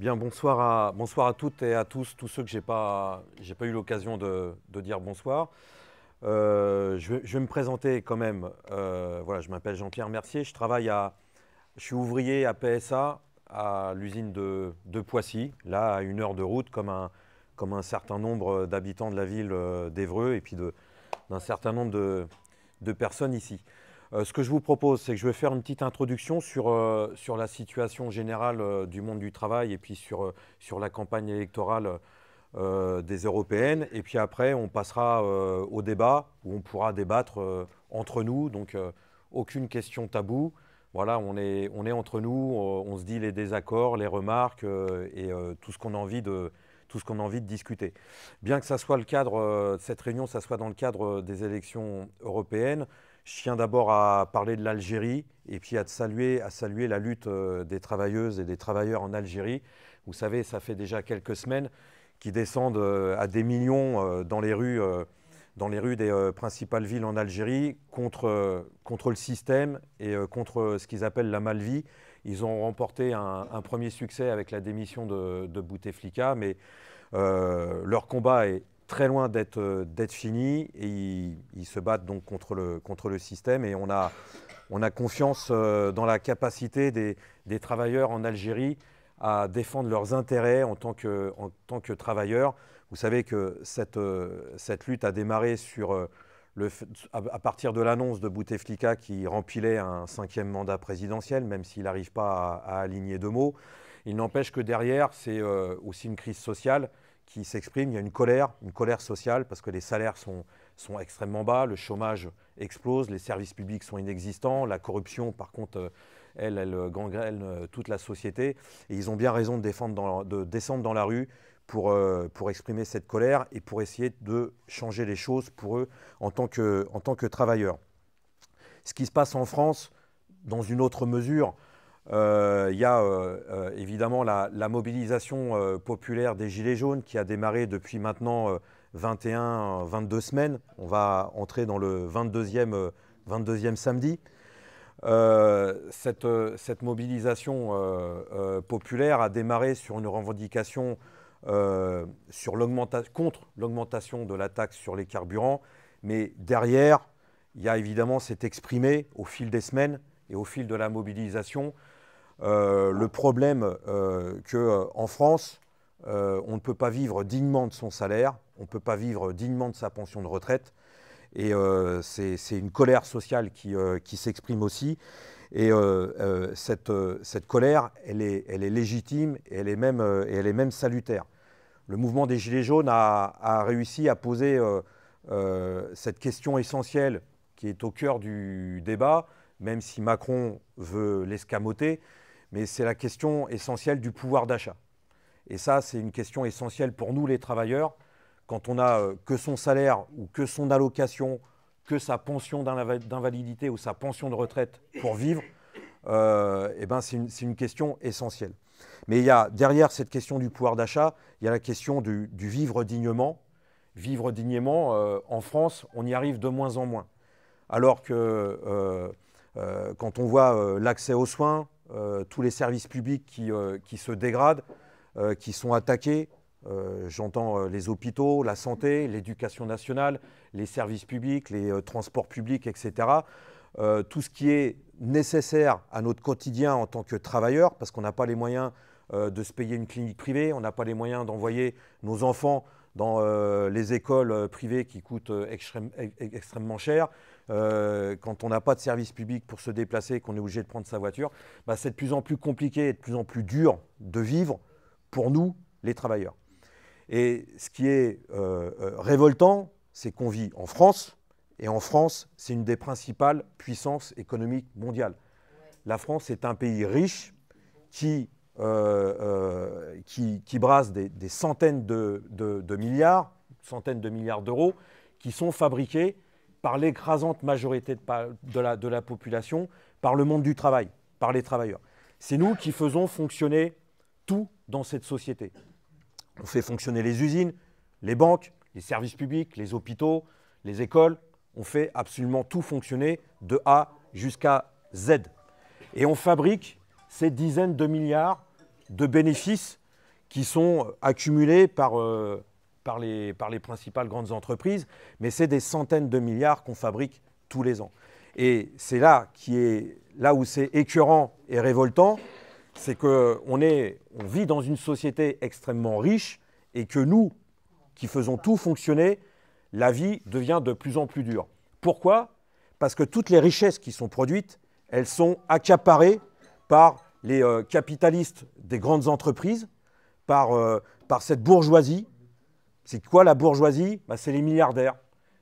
Bien, bonsoir à, toutes et à tous, tous ceux que je n'ai pas, eu l'occasion de, dire bonsoir. Euh, je, vais, me présenter quand même. Euh, je m'appelle Jean-Pierre Mercier, je travaille à, je suis ouvrier à PSA à l'usine de, Poissy, là à une heure de route, comme un, certain nombre d'habitants de la ville euh, d'Evreux et puis d'un certain nombre de personnes ici. Euh, ce que je vous propose, c'est que je vais faire une petite introduction sur, euh, la situation générale euh, du monde du travail et puis sur, la campagne électorale des européennes. Et puis après, on passera au débat où on pourra débattre entre nous. Donc, aucune question taboue. Voilà, on est, entre nous, on se dit les désaccords, les remarques et tout ce qu'on a envie de, tout ce qu'on a envie de discuter. Bien que ça soit le cadre, cette réunion, ça soit dans le cadre des élections européennes, je tiens d'abord à parler de l'Algérie et puis à saluer, à saluer la lutte euh, des travailleuses et des travailleurs en Algérie. Vous savez, ça fait déjà quelques semaines qu'ils descendent euh, à des millions euh, dans les rues, dans les rues des principales villes en Algérie contre, contre le système et contre ce qu'ils appellent la malvie. Ils ont remporté un, premier succès avec la démission de, Bouteflika, mais leur combat est très loin d'être euh, fini et ils, se battent donc contre le, système et on a, confiance euh, dans la capacité des, travailleurs en Algérie à défendre leurs intérêts en tant que, travailleurs. Vous savez que cette, euh, lutte a démarré à partir de l'annonce de Bouteflika qui rempilait un cinquième mandat présidentiel, même s'il n'arrive pas à, aligner deux mots. Il n'empêche que derrière, c'est aussi une crise sociale qui s'exprime. Il y a une colère, une colère sociale, parce que les salaires sont, sont extrêmement bas, le chômage explose, les services publics sont inexistants, la corruption, par contre, euh, elle, elle euh, gangrène euh, toute la société. Et ils ont bien raison de, défendre de descendre dans la rue pour, pour exprimer cette colère et pour essayer de changer les choses pour eux en tant que, en tant que travailleurs. Ce qui se passe en France, dans une autre mesure, il euh, y a euh, euh, évidemment la, mobilisation populaire des Gilets jaunes qui a démarré depuis maintenant 21, 22 semaines. On va entrer dans le 22e, samedi. cette, mobilisation populaire a démarré sur une revendication contre l'augmentation de la taxe sur les carburants, mais derrière, il y a évidemment, s'est exprimé au fil des semaines et au fil de la mobilisation, euh, le problème euh, qu'en euh, France, on ne peut pas vivre dignement de son salaire, on ne peut pas vivre dignement de sa pension de retraite. Et c'est une colère sociale qui, s'exprime aussi. Et cette, colère, elle est, légitime et elle est, même, salutaire. Le mouvement des Gilets jaunes a réussi à poser cette question essentielle qui est au cœur du débat, même si Macron veut l'escamoter, mais c'est la question essentielle du pouvoir d'achat. Et ça, c'est une question essentielle pour nous, les travailleurs, quand on n'a euh, que son salaire ou que son allocation, que sa pension d'invalidité ou sa pension de retraite pour vivre, euh, eh ben c'est une, question essentielle. Mais il a, derrière cette question du pouvoir d'achat, il y a la question du, vivre dignement. Vivre dignement, euh, en France, on y arrive de moins en moins. Alors que quand on voit l'accès aux soins, euh, tous les services publics qui, euh, se dégradent, euh, qui sont attaqués. J'entends les hôpitaux, la santé, l'éducation nationale, les services publics, les transports publics, etc. tout ce qui est nécessaire à notre quotidien en tant que travailleurs, parce qu'on n'a pas les moyens de se payer une clinique privée, on n'a pas les moyens d'envoyer nos enfants dans euh, les écoles euh, privées qui coûtent euh, e, e, extrêmement cher, quand on n'a pas de service public pour se déplacer, qu'on est obligé de prendre sa voiture, bah, c'est de plus en plus compliqué et de plus en plus dur de vivre pour nous, les travailleurs. Et ce qui est révoltant, c'est qu'on vit en France, et en France, c'est une des principales puissances économiques mondiales. La France est un pays riche qui euh, euh, qui, qui, brassent des, centaines de, milliards, centaines de milliards d'euros, qui sont fabriqués par l'écrasante majorité de, la, population, par le monde du travail, par les travailleurs. C'est nous qui faisons fonctionner tout dans cette société. On fait fonctionner les usines, les banques, les services publics, les hôpitaux, les écoles. On fait absolument tout fonctionner de A jusqu'à Z. Et on fabrique ces dizaines de milliards de bénéfices qui sont accumulés euh, par, les, principales grandes entreprises, mais c'est des centaines de milliards qu'on fabrique tous les ans. Et c'est là, qui est, là où c'est écœurant et révoltant, c'est qu'on on vit dans une société extrêmement riche et que nous, qui faisons tout fonctionner, la vie devient de plus en plus dure. Pourquoi Parce que toutes les richesses qui sont produites, elles sont accaparées par les euh, capitalistes des grandes entreprises, euh, par, cette bourgeoisie. C'est quoi la bourgeoisie bah, C'est les milliardaires.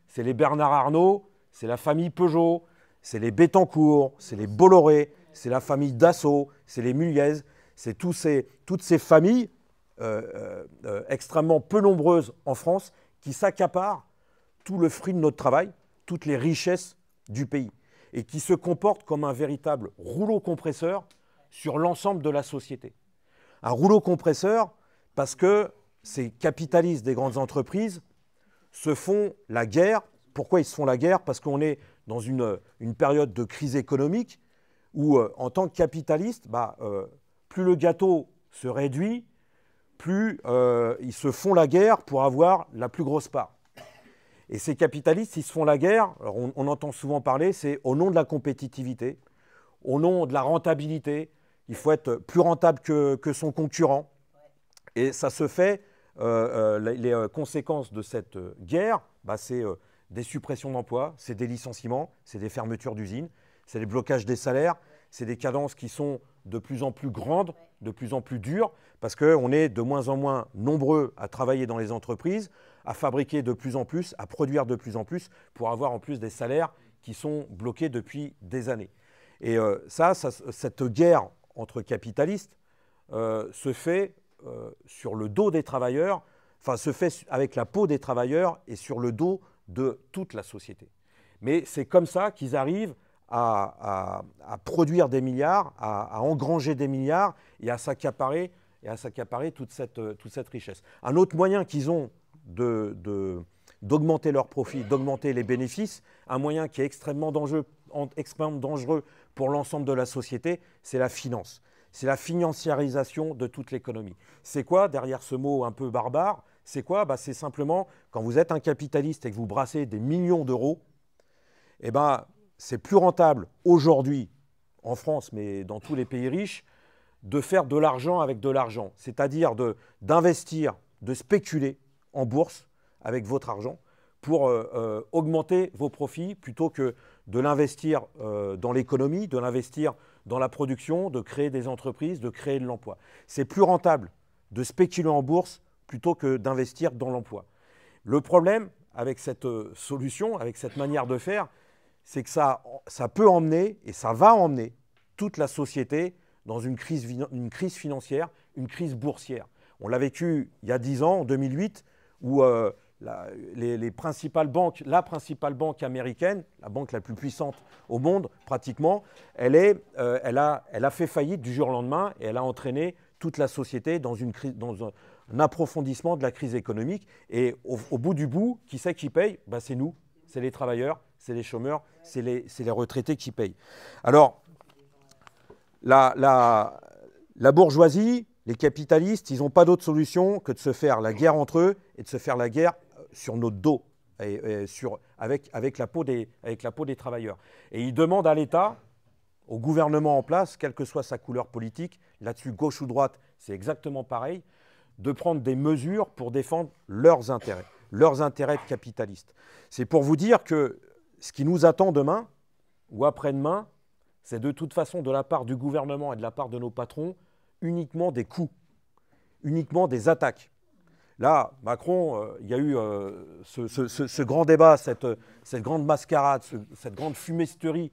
C'est les Bernard Arnault, c'est la famille Peugeot, c'est les Bettencourt, c'est les Bolloré, c'est la famille Dassault, c'est les Muliez, c'est toutes ces familles euh, extrêmement peu nombreuses en France qui s'accaparent tout le fruit de notre travail, toutes les richesses du pays et qui se comportent comme un véritable rouleau compresseur sur l'ensemble de la société. Un rouleau compresseur parce que ces capitalistes des grandes entreprises se font la guerre. Pourquoi ils se font la guerre Parce qu'on est dans une, période de crise économique où, euh, en tant que capitaliste, bah, euh, plus le gâteau se réduit, plus euh, ils se font la guerre pour avoir la plus grosse part. Et ces capitalistes, ils se font la guerre, on entend souvent parler, c'est au nom de la compétitivité, au nom de la rentabilité, il faut être plus rentable que, son concurrent. Et ça se fait, euh, euh, les euh, conséquences de cette guerre, bah, c'est des suppressions d'emplois, c'est des licenciements, c'est des fermetures d'usines, c'est des blocages des salaires, c'est des cadences qui sont de plus en plus grandes, de plus en plus dures, parce qu'on est de moins en moins nombreux à travailler dans les entreprises, à fabriquer de plus en plus, à produire de plus en plus, pour avoir en plus des salaires qui sont bloqués depuis des années. Et ça cette guerre entre capitalistes euh, se fait euh, sur le dos des travailleurs, enfin se fait avec la peau des travailleurs et sur le dos de toute la société. Mais c'est comme ça qu'ils arrivent à, produire des milliards, à, engranger des milliards et à s'accaparer et à s'accaparer toute cette, richesse. Un autre moyen qu'ils ont d'augmenter leurs profits, d'augmenter les bénéfices, un moyen qui est extrêmement dangereux pour l'ensemble de la société, c'est la finance. C'est la financiarisation de toute l'économie. C'est quoi derrière ce mot un peu barbare C'est quoi bah, C'est simplement quand vous êtes un capitaliste et que vous brassez des millions d'euros, eh ben, c'est plus rentable aujourd'hui en France, mais dans tous les pays riches, de faire de l'argent avec de l'argent, c'est-à-dire d'investir, de, spéculer en bourse avec votre argent pour euh, euh, augmenter vos profits plutôt que de l'investir euh, dans l'économie, de l'investir dans la production, de créer des entreprises, de créer de l'emploi. C'est plus rentable de spéculer en bourse plutôt que d'investir dans l'emploi. Le problème avec cette euh, solution, avec cette manière de faire, c'est que ça, peut emmener et ça va emmener toute la société dans une crise, une crise financière, une crise boursière. On l'a vécu il y a 10 ans, en 2008, où euh, la, les, principales banques, la principale banque américaine, la banque la plus puissante au monde pratiquement, elle, est, euh, elle, a, fait faillite du jour au lendemain et elle a entraîné toute la société dans, une crise, dans un, approfondissement de la crise économique. Et au, bout du bout, qui c'est qui paye bah, C'est nous, c'est les travailleurs, c'est les chômeurs, c'est les, retraités qui payent. Alors, la, la bourgeoisie, les capitalistes, ils n'ont pas d'autre solution que de se faire la guerre entre eux et de se faire la guerre sur nos dos, avec, la peau des, avec la peau des travailleurs. Et il demande à l'État, au gouvernement en place, quelle que soit sa couleur politique, là-dessus gauche ou droite, c'est exactement pareil, de prendre des mesures pour défendre leurs intérêts, leurs intérêts capitalistes. C'est pour vous dire que ce qui nous attend demain ou après-demain, c'est de toute façon de la part du gouvernement et de la part de nos patrons uniquement des coups, uniquement des attaques. Là, Macron, euh, il y a eu euh, ce, grand débat, cette, grande mascarade, cette grande fumesterie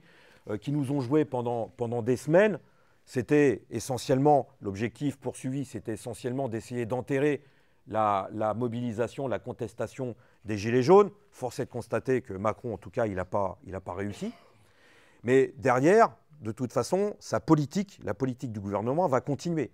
euh, qui nous ont joué pendant, des semaines. C'était essentiellement, l'objectif poursuivi, c'était essentiellement d'essayer d'enterrer la, mobilisation, la contestation des Gilets jaunes. Force est de constater que Macron, en tout cas, il n'a pas, pas réussi. Mais derrière, de toute façon, sa politique, la politique du gouvernement, va continuer.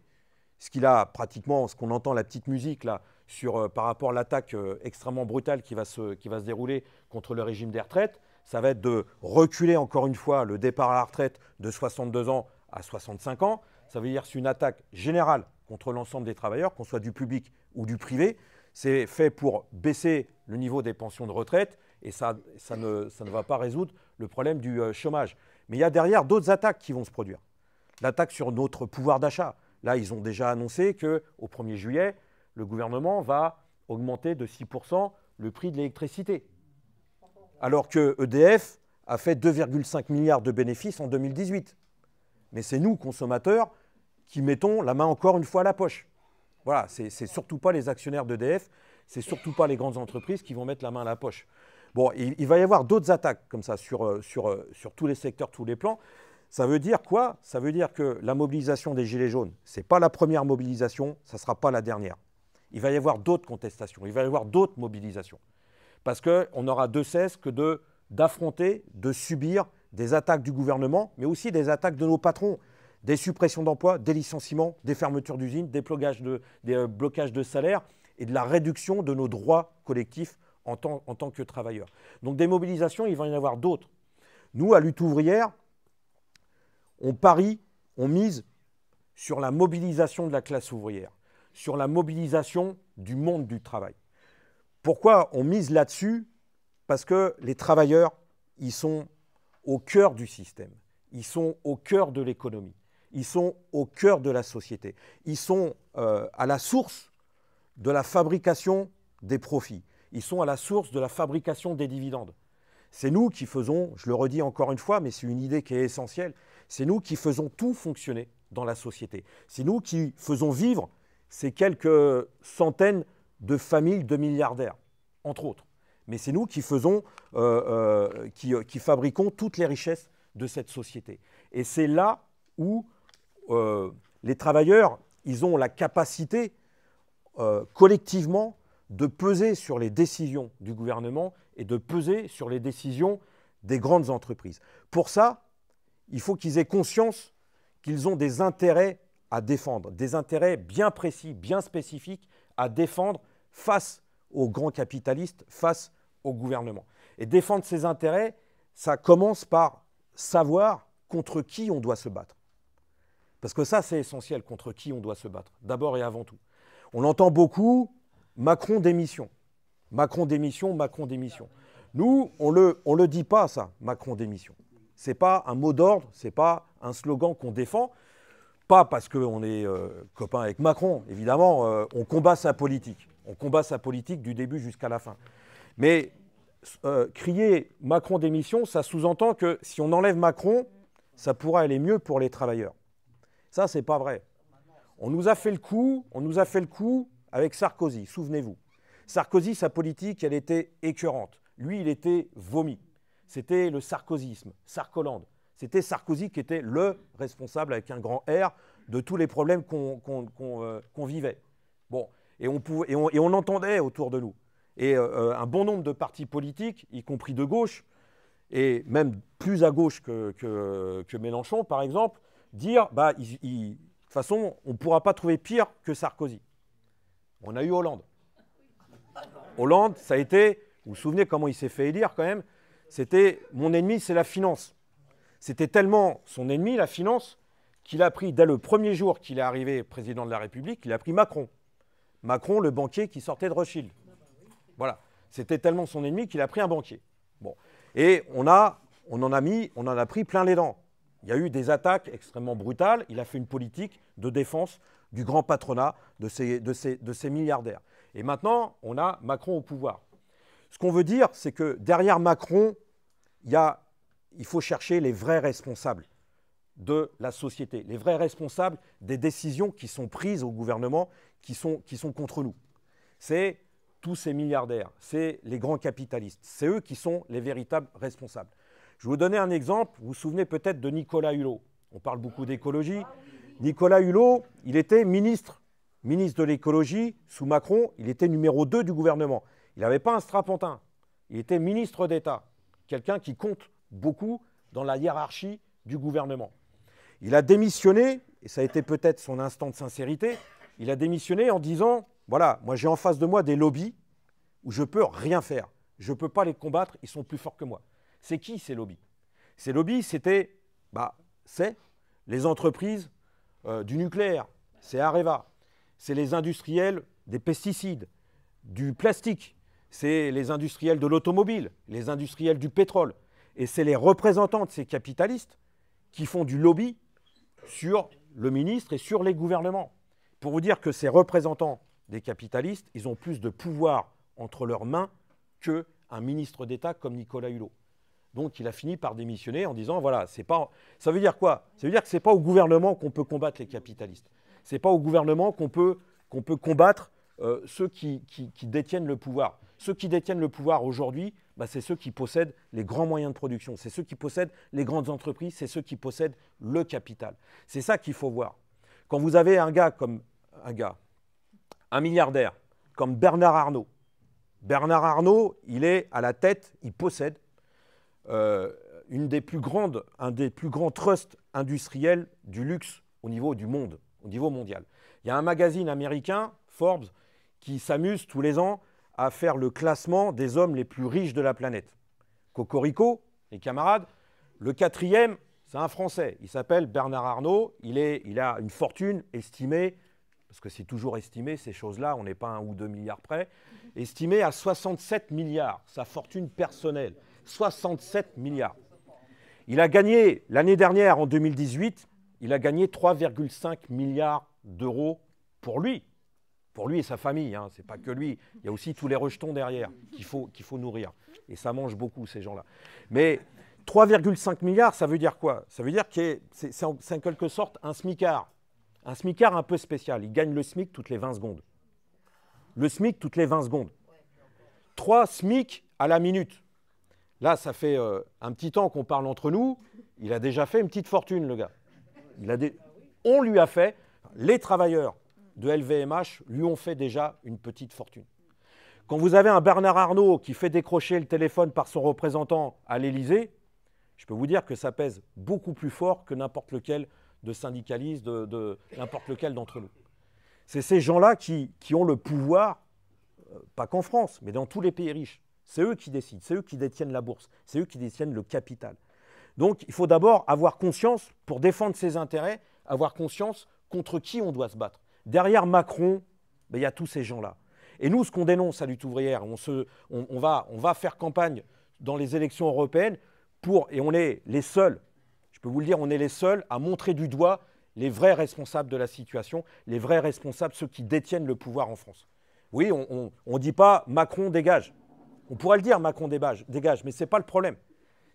Ce qu'il a pratiquement, ce qu'on entend, la petite musique, là, sur, euh, par rapport à l'attaque euh, extrêmement brutale qui va, se, dérouler contre le régime des retraites, ça va être de reculer encore une fois le départ à la retraite de 62 ans à 65 ans. Ça veut dire c'est une attaque générale contre l'ensemble des travailleurs, qu'on soit du public ou du privé. C'est fait pour baisser le niveau des pensions de retraite et ça, ne, ça ne va pas résoudre le problème du euh, chômage. Mais il y a derrière d'autres attaques qui vont se produire. L'attaque sur notre pouvoir d'achat. Là, ils ont déjà annoncé qu'au 1er juillet, le gouvernement va augmenter de 6% le prix de l'électricité. Alors que EDF a fait 2,5 milliards de bénéfices en 2018. Mais c'est nous, consommateurs, qui mettons la main encore une fois à la poche. Voilà, c'est surtout pas les actionnaires d'EDF, c'est surtout pas les grandes entreprises qui vont mettre la main à la poche. Bon, il, va y avoir d'autres attaques comme ça sur, euh, sur, euh, sur tous les secteurs, tous les plans. Ça veut dire quoi Ça veut dire que la mobilisation des Gilets jaunes, ce n'est pas la première mobilisation, ça ne sera pas la dernière il va y avoir d'autres contestations, il va y avoir d'autres mobilisations. Parce qu'on n'aura de cesse que d'affronter, de subir des attaques du gouvernement, mais aussi des attaques de nos patrons, des suppressions d'emplois, des licenciements, des fermetures d'usines, des, de, des euh, blocages de salaires et de la réduction de nos droits collectifs en tant, en tant que travailleurs. Donc des mobilisations, il va y en avoir d'autres. Nous, à Lutte ouvrière, on parie, on mise sur la mobilisation de la classe ouvrière sur la mobilisation du monde du travail. Pourquoi on mise là-dessus Parce que les travailleurs, ils sont au cœur du système, ils sont au cœur de l'économie, ils sont au cœur de la société, ils sont euh, à la source de la fabrication des profits, ils sont à la source de la fabrication des dividendes. C'est nous qui faisons, je le redis encore une fois, mais c'est une idée qui est essentielle, c'est nous qui faisons tout fonctionner dans la société, c'est nous qui faisons vivre c'est quelques centaines de familles de milliardaires, entre autres. Mais c'est nous qui euh, euh, euh, qui, fabriquons toutes les richesses de cette société. Et c'est là où les travailleurs, ils ont la capacité collectivement de peser sur les décisions du gouvernement et de peser sur les décisions des grandes entreprises. Pour ça, il faut qu'ils aient conscience qu'ils ont des intérêts à défendre, des intérêts bien précis, bien spécifiques à défendre face aux grands capitalistes, face au gouvernement. Et défendre ses intérêts, ça commence par savoir contre qui on doit se battre. Parce que ça, c'est essentiel, contre qui on doit se battre, d'abord et avant tout. On entend beaucoup Macron démission. Macron démission, Macron démission. Nous, on le, on le dit pas ça, Macron démission. n'est pas un mot d'ordre, n'est pas un slogan qu'on défend, pas parce qu'on est euh, copain avec Macron, évidemment, euh, on combat sa politique. On combat sa politique du début jusqu'à la fin. Mais euh, crier Macron démission, ça sous-entend que si on enlève Macron, ça pourra aller mieux pour les travailleurs. Ça, c'est pas vrai. On nous a fait le coup, on nous a fait le coup avec Sarkozy, souvenez-vous. Sarkozy, sa politique, elle était écœurante. Lui, il était vomi. C'était le sarkozisme, Sarkoland. C'était Sarkozy qui était le responsable avec un grand R de tous les problèmes qu'on euh, vivait. Bon, et on, pouvait, et, on, entendait autour de nous. Et euh, euh, un bon nombre de partis politiques, y compris de gauche, et même plus à gauche que, Mélenchon, par exemple, dire bah, de toute façon, on ne pourra pas trouver pire que Sarkozy. On a eu Hollande. Hollande, ça a été, vous vous souvenez comment il s'est fait élire quand même C'était mon ennemi, c'est la finance. C'était tellement son ennemi, la finance, qu'il a pris, dès le premier jour qu'il est arrivé président de la République, il a pris Macron. Macron, le banquier qui sortait de Rothschild. Voilà. C'était tellement son ennemi qu'il a pris un banquier. Bon. Et on, a, on, en a mis, on en a pris plein les dents. Il y a eu des attaques extrêmement brutales. Il a fait une politique de défense du grand patronat, de ces de milliardaires. Et maintenant, on a Macron au pouvoir. Ce qu'on veut dire, c'est que derrière Macron, il y a il faut chercher les vrais responsables de la société, les vrais responsables des décisions qui sont prises au gouvernement, qui sont, qui sont contre nous. C'est tous ces milliardaires, c'est les grands capitalistes, c'est eux qui sont les véritables responsables. Je vais vous donner un exemple, vous vous souvenez peut-être de Nicolas Hulot. On parle beaucoup d'écologie. Nicolas Hulot, il était ministre, ministre de l'écologie sous Macron, il était numéro 2 du gouvernement. Il n'avait pas un strapontin, il était ministre d'État, quelqu'un qui compte beaucoup dans la hiérarchie du gouvernement. Il a démissionné, et ça a été peut-être son instant de sincérité, il a démissionné en disant, voilà, moi j'ai en face de moi des lobbies où je ne peux rien faire. Je ne peux pas les combattre, ils sont plus forts que moi. C'est qui ces lobbies Ces lobbies, c'était, bah, c'est les entreprises euh, du nucléaire, c'est Areva, c'est les industriels des pesticides, du plastique, c'est les industriels de l'automobile, les industriels du pétrole, et c'est les représentants de ces capitalistes qui font du lobby sur le ministre et sur les gouvernements. Pour vous dire que ces représentants des capitalistes, ils ont plus de pouvoir entre leurs mains qu'un ministre d'État comme Nicolas Hulot. Donc il a fini par démissionner en disant voilà, c'est ça veut dire quoi Ça veut dire que c'est pas au gouvernement qu'on peut combattre les capitalistes. C'est pas au gouvernement qu'on peut combattre euh, ceux qui, détiennent le pouvoir. Ceux qui détiennent le pouvoir aujourd'hui, bah, c'est ceux qui possèdent les grands moyens de production, c'est ceux qui possèdent les grandes entreprises, c'est ceux qui possèdent le capital. C'est ça qu'il faut voir. Quand vous avez un gars comme un gars, un milliardaire, comme Bernard Arnault, Bernard Arnault, il est à la tête, il possède euh, une des plus grandes, un des plus grands trusts industriels du luxe au niveau du monde, au niveau mondial. Il y a un magazine américain, Forbes, qui s'amuse tous les ans à faire le classement des hommes les plus riches de la planète. Cocorico, les camarades, le quatrième, c'est un Français. Il s'appelle Bernard Arnault. Il, est, il a une fortune estimée, parce que c'est toujours estimé ces choses-là, on n'est pas un ou deux milliards près, estimée à 67 milliards, sa fortune personnelle. 67 milliards. Il a gagné, l'année dernière, en 2018, il a gagné 3,5 milliards d'euros pour lui, pour lui et sa famille, hein, ce n'est pas que lui, il y a aussi tous les rejetons derrière qu'il faut, qu'il faut nourrir. Et ça mange beaucoup ces gens-là. Mais 3,5 milliards, ça veut dire quoi Ça veut dire que c'est en, quelque sorte un smicard. Un smicard un peu spécial. Il gagne le SMIC toutes les 20 secondes. Le SMIC toutes les 20 secondes. Trois SMIC à la minute. Là, ça fait euh, un petit temps qu'on parle entre nous. Il a déjà fait une petite fortune, le gars. Il a On lui a fait, les travailleurs de LVMH lui ont fait déjà une petite fortune. Quand vous avez un Bernard Arnault qui fait décrocher le téléphone par son représentant à l'Élysée, je peux vous dire que ça pèse beaucoup plus fort que n'importe lequel de syndicalistes, de, n'importe lequel d'entre nous. C'est ces gens-là qui, qui ont le pouvoir, euh, pas qu'en France, mais dans tous les pays riches. C'est eux qui décident, c'est eux qui détiennent la bourse, c'est eux qui détiennent le capital. Donc il faut d'abord avoir conscience, pour défendre ses intérêts, avoir conscience contre qui on doit se battre. Derrière Macron, ben, il y a tous ces gens-là. Et nous, ce qu'on dénonce à lutte ouvrière, on, va, faire campagne dans les élections européennes pour, et on est les seuls, je peux vous le dire, on est les seuls à montrer du doigt les vrais responsables de la situation, les vrais responsables, ceux qui détiennent le pouvoir en France. Oui, on ne dit pas Macron dégage. On pourrait le dire, Macron dégage, dégage mais ce n'est pas le problème.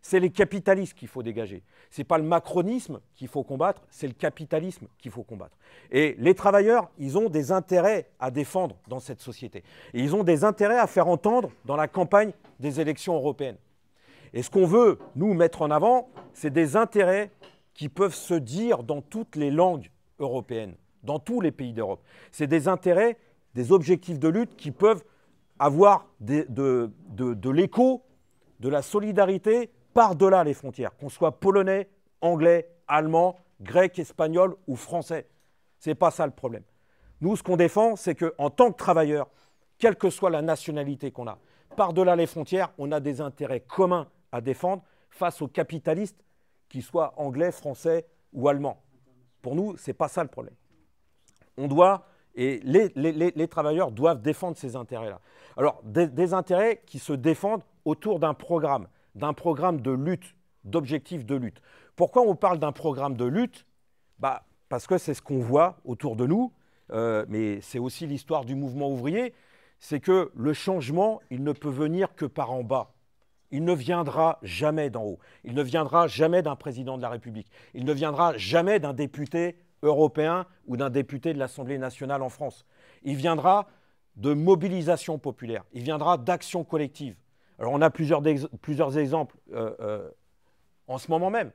C'est les capitalistes qu'il faut dégager. Ce n'est pas le macronisme qu'il faut combattre, c'est le capitalisme qu'il faut combattre. Et les travailleurs, ils ont des intérêts à défendre dans cette société. Et ils ont des intérêts à faire entendre dans la campagne des élections européennes. Et ce qu'on veut, nous, mettre en avant, c'est des intérêts qui peuvent se dire dans toutes les langues européennes, dans tous les pays d'Europe. C'est des intérêts, des objectifs de lutte qui peuvent avoir de l'écho, de la solidarité par-delà les frontières, qu'on soit polonais, anglais, allemand, grec, espagnol ou français. Ce n'est pas ça le problème. Nous, ce qu'on défend, c'est qu'en tant que travailleurs, quelle que soit la nationalité qu'on a, par-delà les frontières, on a des intérêts communs à défendre face aux capitalistes, qu'ils soient anglais, français ou allemands. Pour nous, ce n'est pas ça le problème. On doit, et les, travailleurs doivent défendre ces intérêts-là. Alors, des intérêts qui se défendent autour d'un programme d'un programme de lutte, d'objectifs de lutte. Pourquoi on parle d'un programme de lutte bah, Parce que c'est ce qu'on voit autour de nous, euh, mais c'est aussi l'histoire du mouvement ouvrier, c'est que le changement, il ne peut venir que par en bas. Il ne viendra jamais d'en haut. Il ne viendra jamais d'un président de la République. Il ne viendra jamais d'un député européen ou d'un député de l'Assemblée nationale en France. Il viendra de mobilisation populaire. Il viendra d'action collective. Alors on a plusieurs, plusieurs exemples euh, euh, en ce moment même.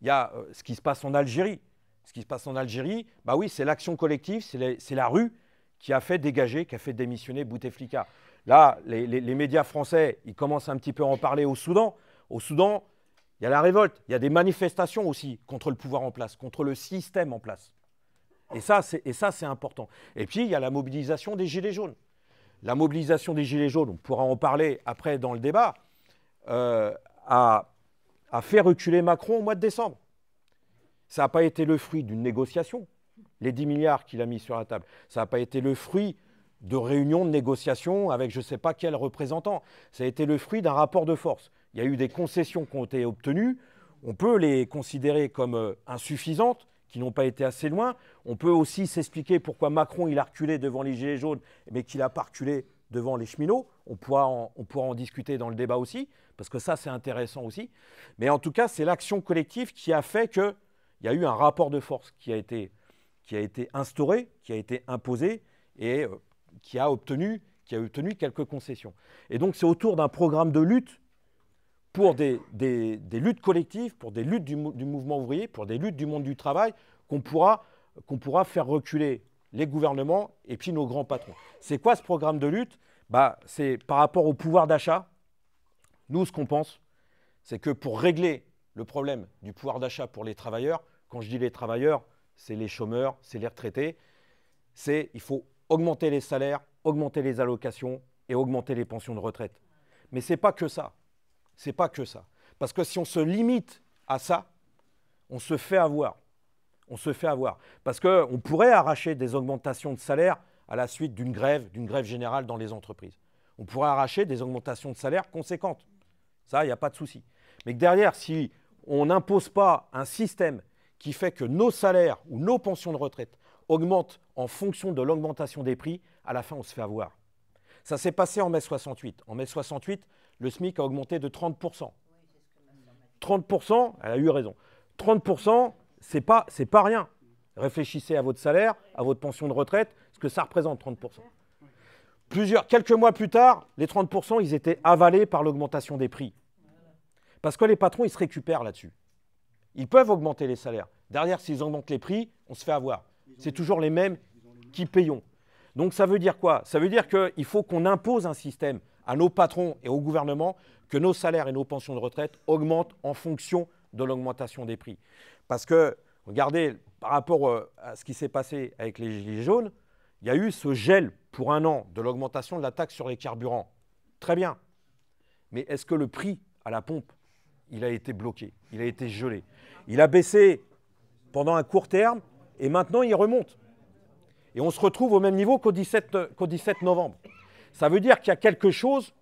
Il y a euh, ce qui se passe en Algérie. Ce qui se passe en Algérie, bah oui, c'est l'action collective, c'est la rue qui a fait dégager, qui a fait démissionner Bouteflika. Là, les, les, médias français, ils commencent un petit peu à en parler au Soudan. Au Soudan, il y a la révolte, il y a des manifestations aussi contre le pouvoir en place, contre le système en place. Et ça, c'est important. Et puis, il y a la mobilisation des Gilets jaunes la mobilisation des Gilets jaunes, on pourra en parler après dans le débat, euh, a, fait reculer Macron au mois de décembre. Ça n'a pas été le fruit d'une négociation, les 10 milliards qu'il a mis sur la table. Ça n'a pas été le fruit de réunions de négociation avec je ne sais pas quel représentant. Ça a été le fruit d'un rapport de force. Il y a eu des concessions qui ont été obtenues. On peut les considérer comme euh, insuffisantes, qui n'ont pas été assez loin. On peut aussi s'expliquer pourquoi Macron il a reculé devant les Gilets jaunes, mais qu'il n'a pas reculé devant les cheminots. On pourra, en, on pourra en discuter dans le débat aussi, parce que ça, c'est intéressant aussi. Mais en tout cas, c'est l'action collective qui a fait qu'il y a eu un rapport de force qui a été, qui a été instauré, qui a été imposé et euh, qui, a obtenu, qui a obtenu quelques concessions. Et donc, c'est autour d'un programme de lutte pour des, luttes collectives, pour des luttes du, mouvement ouvrier, pour des luttes du monde du travail, qu'on pourra, faire reculer les gouvernements et puis nos grands patrons. C'est quoi ce programme de lutte bah, C'est par rapport au pouvoir d'achat. Nous, ce qu'on pense, c'est que pour régler le problème du pouvoir d'achat pour les travailleurs, quand je dis les travailleurs, c'est les chômeurs, c'est les retraités, c'est il faut augmenter les salaires, augmenter les allocations et augmenter les pensions de retraite. Mais ce n'est pas que ça c'est pas que ça. Parce que si on se limite à ça, on se fait avoir. On se fait avoir. Parce qu'on pourrait arracher des augmentations de salaire à la suite d'une grève, d'une grève générale dans les entreprises. On pourrait arracher des augmentations de salaire conséquentes. Ça, il n'y a pas de souci. Mais derrière, si on n'impose pas un système qui fait que nos salaires ou nos pensions de retraite augmentent en fonction de l'augmentation des prix, à la fin, on se fait avoir. Ça s'est passé en mai 68. En mai 68, le SMIC a augmenté de 30%. 30%, elle a eu raison. 30%, c'est pas, c'est pas rien. Réfléchissez à votre salaire, à votre pension de retraite, ce que ça représente 30%. Plusieurs, quelques mois plus tard, les 30%, ils étaient avalés par l'augmentation des prix. Parce que les patrons, ils se récupèrent là-dessus. Ils peuvent augmenter les salaires. Derrière, s'ils augmentent les prix, on se fait avoir. C'est toujours les mêmes qui payons. Donc ça veut dire quoi Ça veut dire qu'il faut qu'on impose un système à nos patrons et au gouvernement que nos salaires et nos pensions de retraite augmentent en fonction de l'augmentation des prix. Parce que, regardez, par rapport euh, à ce qui s'est passé avec les Gilets jaunes, il y a eu ce gel pour un an de l'augmentation de la taxe sur les carburants. Très bien. Mais est-ce que le prix à la pompe, il a été bloqué, il a été gelé Il a baissé pendant un court terme et maintenant il remonte. Et on se retrouve au même niveau qu'au 17, 17 euh, novembre. Ça veut dire qu'il y a quelque chose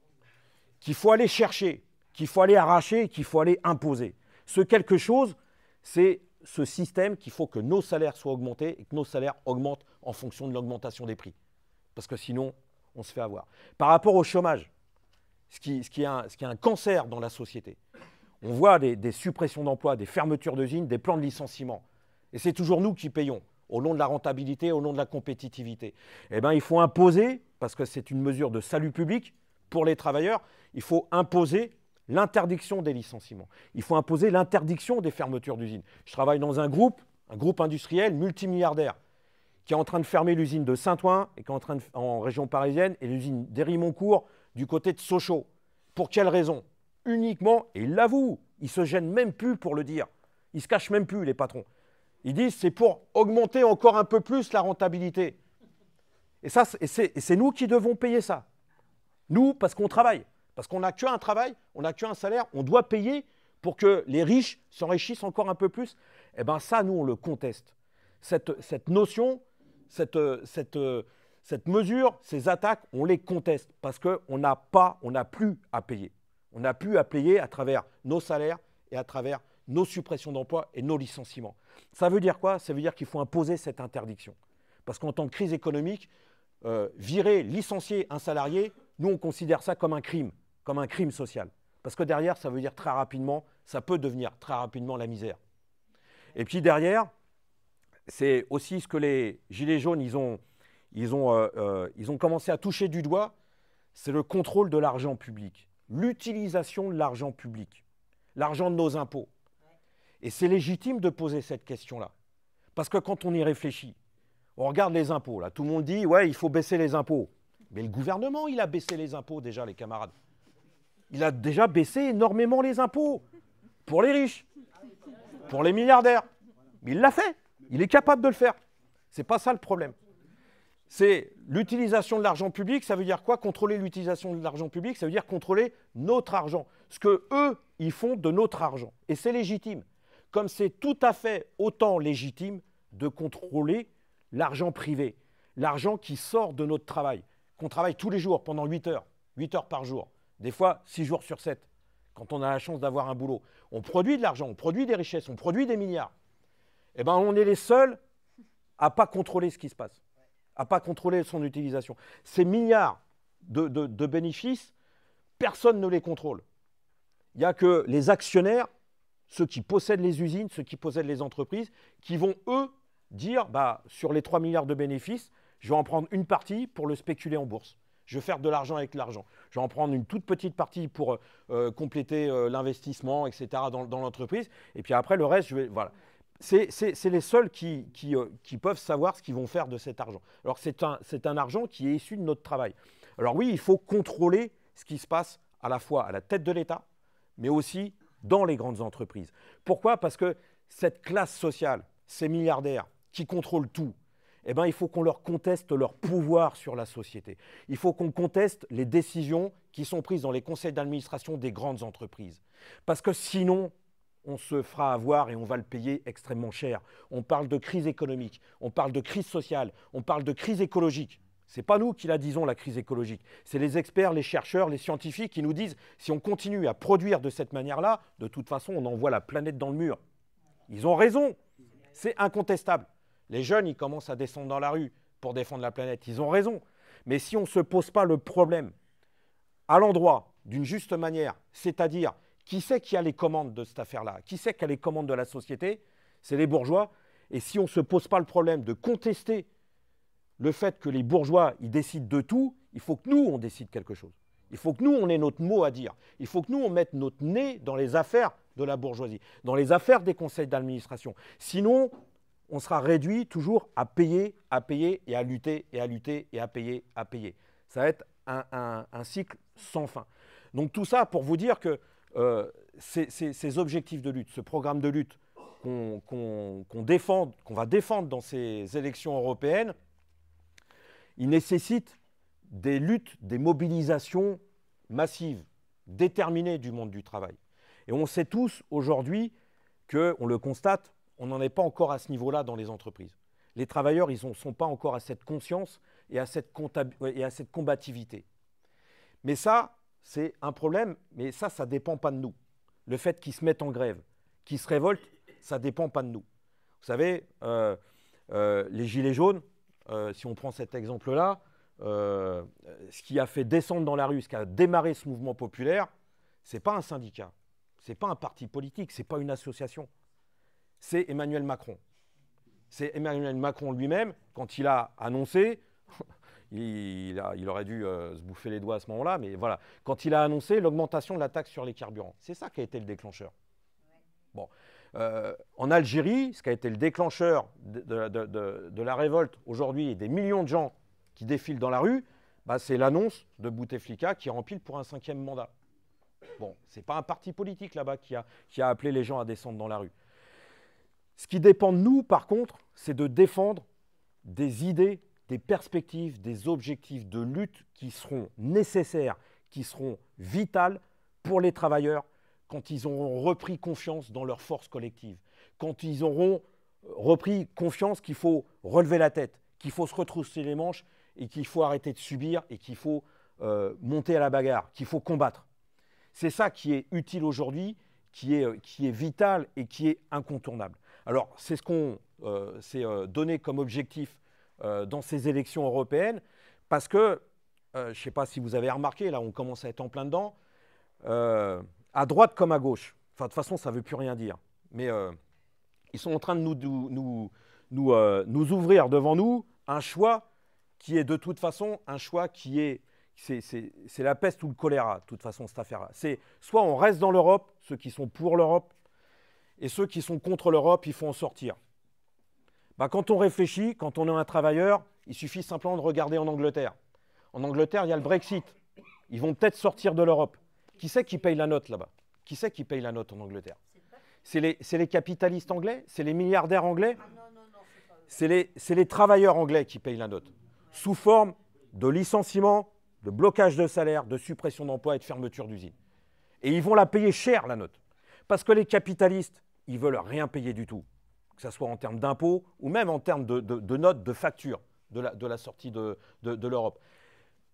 qu'il faut aller chercher, qu'il faut aller arracher, qu'il faut aller imposer. Ce quelque chose, c'est ce système qu'il faut que nos salaires soient augmentés et que nos salaires augmentent en fonction de l'augmentation des prix. Parce que sinon, on se fait avoir. Par rapport au chômage, ce qui, est, un, cancer dans la société, on voit des, des suppressions d'emplois, des fermetures d'usines, des plans de licenciement. Et c'est toujours nous qui payons au nom de la rentabilité, au nom de la compétitivité. Eh bien, il faut imposer, parce que c'est une mesure de salut public pour les travailleurs, il faut imposer l'interdiction des licenciements. Il faut imposer l'interdiction des fermetures d'usines. Je travaille dans un groupe, un groupe industriel multimilliardaire, qui est en train de fermer l'usine de Saint-Ouen et qui est en, train en région parisienne et l'usine dhéry du côté de Sochaux. Pour quelle raison Uniquement, et il l'avoue, ils se gêne même plus pour le dire. Ils se cache même plus, les patrons. Ils disent c'est pour augmenter encore un peu plus la rentabilité. Et, ça, c'est nous qui devons payer ça. Nous, parce qu'on travaille. Parce qu'on n'a un travail, on n'a un salaire, on doit payer pour que les riches s'enrichissent encore un peu plus. Eh bien ça, nous, on le conteste. Cette, cette notion, cette, euh, cette, euh, cette, mesure, ces attaques, on les conteste parce qu'on n'a pas, on n'a plus à payer. On n'a plus à payer à travers nos salaires et à travers nos suppressions d'emplois et nos licenciements. Ça veut dire quoi Ça veut dire qu'il faut imposer cette interdiction. Parce qu'en temps de crise économique, euh, virer, licencier un salarié, nous on considère ça comme un crime, comme un crime social. Parce que derrière, ça veut dire très rapidement, ça peut devenir très rapidement la misère. Et puis derrière, c'est aussi ce que les Gilets jaunes, ont, euh, euh, ils ont commencé à toucher du doigt, c'est le contrôle de l'argent public, l'utilisation de l'argent public, l'argent de nos impôts. Et c'est légitime de poser cette question-là. Parce que quand on y réfléchit, on regarde les impôts. Là, tout le monde dit, ouais, il faut baisser les impôts. Mais le gouvernement, il a baissé les impôts déjà, les camarades. Il a déjà baissé énormément les impôts pour les riches, pour les milliardaires. Mais il l'a fait. Il est capable de le faire. C'est pas ça le problème. C'est l'utilisation de l'argent public, ça veut dire quoi Contrôler l'utilisation de l'argent public, ça veut dire contrôler notre argent, ce que eux ils font de notre argent. Et c'est légitime comme c'est tout à fait autant légitime de contrôler l'argent privé, l'argent qui sort de notre travail, qu'on travaille tous les jours pendant 8 heures, 8 heures par jour, des fois 6 jours sur 7, quand on a la chance d'avoir un boulot. On produit de l'argent, on produit des richesses, on produit des milliards. Eh bien, on est les seuls à ne pas contrôler ce qui se passe, à ne pas contrôler son utilisation. Ces milliards de, de bénéfices, personne ne les contrôle. Il n'y a que les actionnaires ceux qui possèdent les usines, ceux qui possèdent les entreprises, qui vont, eux, dire, bah, sur les 3 milliards de bénéfices, je vais en prendre une partie pour le spéculer en bourse. Je vais faire de l'argent avec l'argent. Je vais en prendre une toute petite partie pour euh, euh, compléter euh, l'investissement, etc., dans, l'entreprise. Et puis après, le reste, je vais. Voilà. C'est les seuls qui, qui, peuvent savoir ce qu'ils vont faire de cet argent. Alors, c'est un, un, argent qui est issu de notre travail. Alors, oui, il faut contrôler ce qui se passe à la fois à la tête de l'État, mais aussi dans les grandes entreprises. Pourquoi Parce que cette classe sociale, ces milliardaires qui contrôlent tout, eh ben, il faut qu'on leur conteste leur pouvoir sur la société. Il faut qu'on conteste les décisions qui sont prises dans les conseils d'administration des grandes entreprises. Parce que sinon, on se fera avoir et on va le payer extrêmement cher. On parle de crise économique, on parle de crise sociale, on parle de crise écologique n'est pas nous qui la disons, la crise écologique. C'est les experts, les chercheurs, les scientifiques qui nous disent, si on continue à produire de cette manière-là, de toute façon, on envoie la planète dans le mur. Ils ont raison. C'est incontestable. Les jeunes, ils commencent à descendre dans la rue pour défendre la planète. Ils ont raison. Mais si on ne se pose pas le problème à l'endroit, d'une juste manière, c'est-à-dire qui c'est qui a les commandes de cette affaire-là Qui c'est qui a les commandes de la société C'est les bourgeois. Et si on ne se pose pas le problème de contester le fait que les bourgeois, ils décident de tout, il faut que nous, on décide quelque chose. Il faut que nous, on ait notre mot à dire. Il faut que nous, on mette notre nez dans les affaires de la bourgeoisie, dans les affaires des conseils d'administration. Sinon, on sera réduit toujours à payer, à payer et à lutter et à lutter et à payer, à payer. Ça va être un, cycle sans fin. Donc tout ça pour vous dire que euh, ces, objectifs de lutte, ce programme de lutte qu'on défend, qu'on va défendre dans ces élections européennes, il nécessite des luttes, des mobilisations massives, déterminées du monde du travail. Et on sait tous aujourd'hui que, on le constate, on n'en est pas encore à ce niveau-là dans les entreprises. Les travailleurs, ils ne sont pas encore à cette conscience et à cette, combativité. Mais ça, c'est un problème, mais ça, ça ne dépend pas de nous. Le fait qu'ils se mettent en grève, qu'ils se révoltent, ça ne dépend pas de nous. Vous savez, euh, euh, les Gilets jaunes, euh, si on prend cet exemple-là, euh, ce qui a fait descendre dans la rue, ce qui a démarré ce mouvement populaire, ce n'est pas un syndicat, c'est pas un parti politique, c'est pas une association, c'est Emmanuel Macron. C'est Emmanuel Macron lui-même, quand il a annoncé, il, a, il, aurait dû euh, se bouffer les doigts à ce moment-là, mais voilà, quand il a annoncé l'augmentation de la taxe sur les carburants, c'est ça qui a été le déclencheur. Bon, euh, en Algérie, ce qui a été le déclencheur de, la révolte aujourd'hui et des millions de gens qui défilent dans la rue, bah, c'est l'annonce de Bouteflika qui rempile pour un cinquième mandat. Bon, ce n'est pas un parti politique là-bas qui a, qui a appelé les gens à descendre dans la rue. Ce qui dépend de nous, par contre, c'est de défendre des idées, des perspectives, des objectifs de lutte qui seront nécessaires, qui seront vitales pour les travailleurs, quand ils auront repris confiance dans leur force collective, quand ils auront euh, repris confiance qu'il faut relever la tête, qu'il faut se retrousser les manches et qu'il faut arrêter de subir et qu'il faut euh, monter à la bagarre, qu'il faut combattre. C'est ça qui est utile aujourd'hui, qui est, euh, qui est vital et qui est incontournable. Alors c'est ce qu'on s'est donné comme objectif dans ces élections européennes, parce que, je ne sais pas si vous avez remarqué, là on commence à être en plein dedans, à droite comme à gauche. Enfin, de toute façon, ça ne veut plus rien dire. Mais euh, ils sont en train de nous, nous, nous, euh, nous, ouvrir devant nous un choix qui est de toute façon un choix qui est... C'est la peste ou le choléra, de toute façon, cette affaire-là. C'est soit on reste dans l'Europe, ceux qui sont pour l'Europe, et ceux qui sont contre l'Europe, il faut en sortir. Bah, quand on réfléchit, quand on est un travailleur, il suffit simplement de regarder en Angleterre. En Angleterre, il y a le Brexit. Ils vont peut-être sortir de l'Europe. Qui c'est qui paye la note là-bas Qui c'est qui paye la note en Angleterre C'est les, capitalistes anglais C'est les milliardaires anglais ah C'est les, les, travailleurs anglais qui payent la note, sous forme de licenciement, de blocage de salaire, de suppression d'emplois et de fermeture d'usines. Et ils vont la payer cher, la note. Parce que les capitalistes, ils ne veulent rien payer du tout, que ce soit en termes d'impôts ou même en termes de, notes, de factures de la sortie de l'Europe.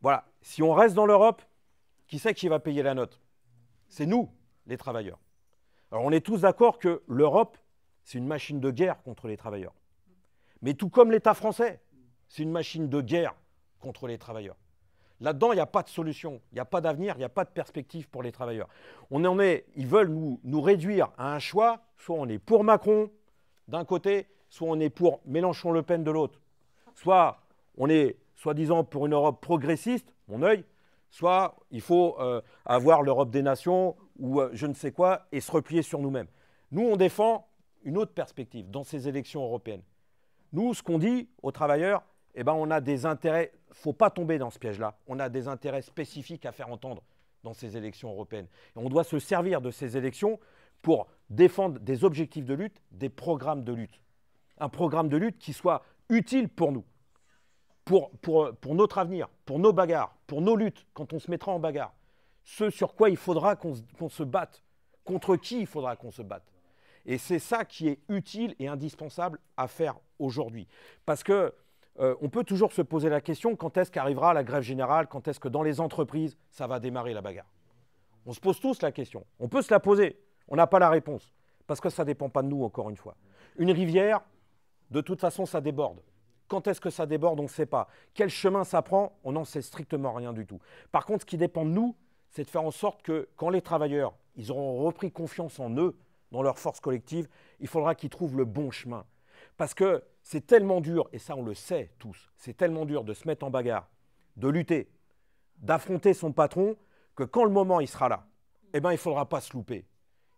Voilà, si on reste dans l'Europe, qui c'est qui va payer la note C'est nous, les travailleurs. Alors on est tous d'accord que l'Europe, c'est une machine de guerre contre les travailleurs. Mais tout comme l'État français, c'est une machine de guerre contre les travailleurs. Là-dedans, il n'y a pas de solution, il n'y a pas d'avenir, il n'y a pas de perspective pour les travailleurs. On en est, ils veulent nous, nous réduire à un choix, soit on est pour Macron d'un côté, soit on est pour Mélenchon-Le Pen de l'autre. Soit on est soi-disant pour une Europe progressiste, mon œil, soit il faut euh, avoir l'Europe des nations ou euh, je ne sais quoi et se replier sur nous-mêmes. Nous, on défend une autre perspective dans ces élections européennes. Nous, ce qu'on dit aux travailleurs, eh ben, on a des intérêts, il ne faut pas tomber dans ce piège-là, on a des intérêts spécifiques à faire entendre dans ces élections européennes. Et on doit se servir de ces élections pour défendre des objectifs de lutte, des programmes de lutte. Un programme de lutte qui soit utile pour nous pour, notre avenir, pour nos bagarres, pour nos luttes, quand on se mettra en bagarre, ce sur quoi il faudra qu'on se batte, contre qui il faudra qu'on se batte. Et c'est ça qui est utile et indispensable à faire aujourd'hui. Parce que euh, on peut toujours se poser la question quand est-ce qu'arrivera la grève générale, quand est-ce que dans les entreprises, ça va démarrer la bagarre. On se pose tous la question. On peut se la poser. On n'a pas la réponse. Parce que ça ne dépend pas de nous, encore une fois. Une rivière, de toute façon, ça déborde. Quand est-ce que ça déborde, on ne sait pas. Quel chemin ça prend, on n'en sait strictement rien du tout. Par contre, ce qui dépend de nous, c'est de faire en sorte que quand les travailleurs, ils auront repris confiance en eux, dans leur force collective, il faudra qu'ils trouvent le bon chemin. Parce que c'est tellement dur, et ça on le sait tous, c'est tellement dur de se mettre en bagarre, de lutter, d'affronter son patron, que quand le moment il sera là, eh ben, il ne faudra pas se louper.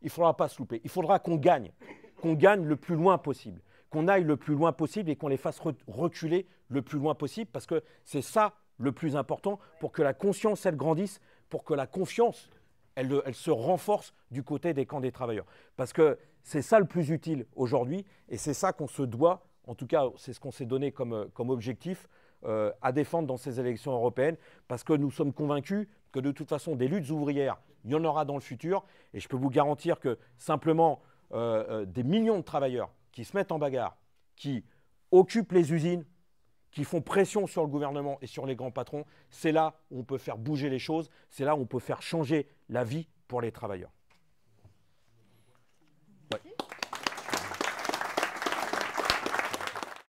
Il faudra pas se louper. Il faudra qu'on gagne, qu'on gagne le plus loin possible qu'on aille le plus loin possible et qu'on les fasse reculer le plus loin possible, parce que c'est ça le plus important pour que la conscience, elle grandisse, pour que la confiance, elle, se renforce du côté des camps des travailleurs. Parce que c'est ça le plus utile aujourd'hui, et c'est ça qu'on se doit, en tout cas c'est ce qu'on s'est donné comme, objectif euh, à défendre dans ces élections européennes, parce que nous sommes convaincus que de toute façon des luttes ouvrières, il y en aura dans le futur, et je peux vous garantir que simplement euh, euh, des millions de travailleurs qui se mettent en bagarre, qui occupent les usines, qui font pression sur le gouvernement et sur les grands patrons, c'est là où on peut faire bouger les choses, c'est là où on peut faire changer la vie pour les travailleurs.